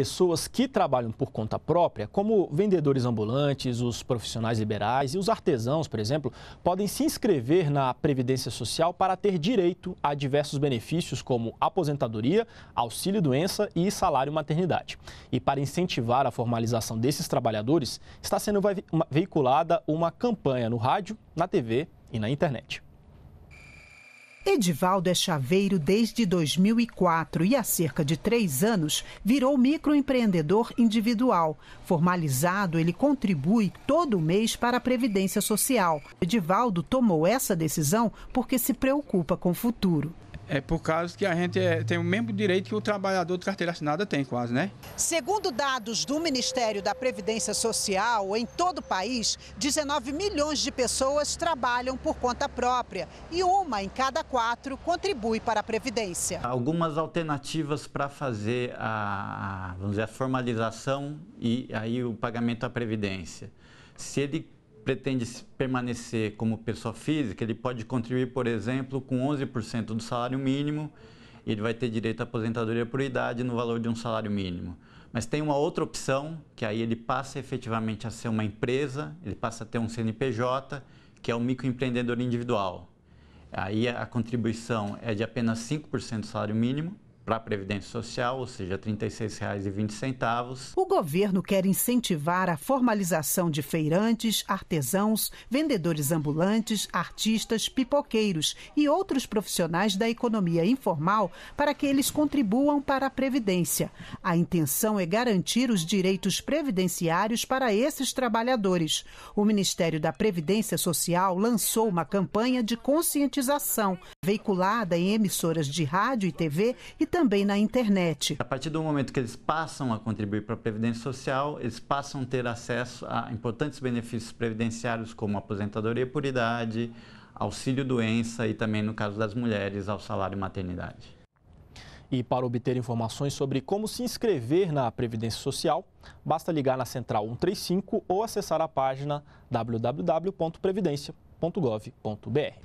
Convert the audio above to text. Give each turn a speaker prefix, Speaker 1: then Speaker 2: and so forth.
Speaker 1: pessoas que trabalham por conta própria, como vendedores ambulantes, os profissionais liberais e os artesãos, por exemplo, podem se inscrever na Previdência Social para ter direito a diversos benefícios como aposentadoria, auxílio doença e salário maternidade. E para incentivar a formalização desses trabalhadores, está sendo veiculada uma campanha no rádio, na TV e na internet.
Speaker 2: Edivaldo é chaveiro desde 2004 e há cerca de três anos virou microempreendedor individual. Formalizado, ele contribui todo mês para a Previdência Social. Edivaldo tomou essa decisão porque se preocupa com o futuro.
Speaker 1: É por causa que a gente é, tem o mesmo direito que o trabalhador de carteira assinada tem, quase, né?
Speaker 2: Segundo dados do Ministério da Previdência Social, em todo o país, 19 milhões de pessoas trabalham por conta própria e uma em cada quatro contribui para a Previdência.
Speaker 3: Algumas alternativas para fazer a, vamos dizer, a formalização e aí o pagamento à Previdência. Se ele pretende permanecer como pessoa física, ele pode contribuir, por exemplo, com 11% do salário mínimo, ele vai ter direito à aposentadoria por idade no valor de um salário mínimo. Mas tem uma outra opção, que aí ele passa efetivamente a ser uma empresa, ele passa a ter um CNPJ, que é o microempreendedor individual. Aí a contribuição é de apenas 5% do salário mínimo, para a Previdência Social, ou seja, R$ 36,20.
Speaker 2: O governo quer incentivar a formalização de feirantes, artesãos, vendedores ambulantes, artistas, pipoqueiros e outros profissionais da economia informal para que eles contribuam para a Previdência. A intenção é garantir os direitos previdenciários para esses trabalhadores. O Ministério da Previdência Social lançou uma campanha de conscientização, veiculada em emissoras de rádio e TV e também também na internet. A
Speaker 3: partir do momento que eles passam a contribuir para a Previdência Social, eles passam a ter acesso a importantes benefícios previdenciários como aposentadoria por idade, auxílio doença e também, no caso das mulheres, ao salário maternidade.
Speaker 1: E para obter informações sobre como se inscrever na Previdência Social, basta ligar na Central 135 ou acessar a página www.previdencia.gov.br.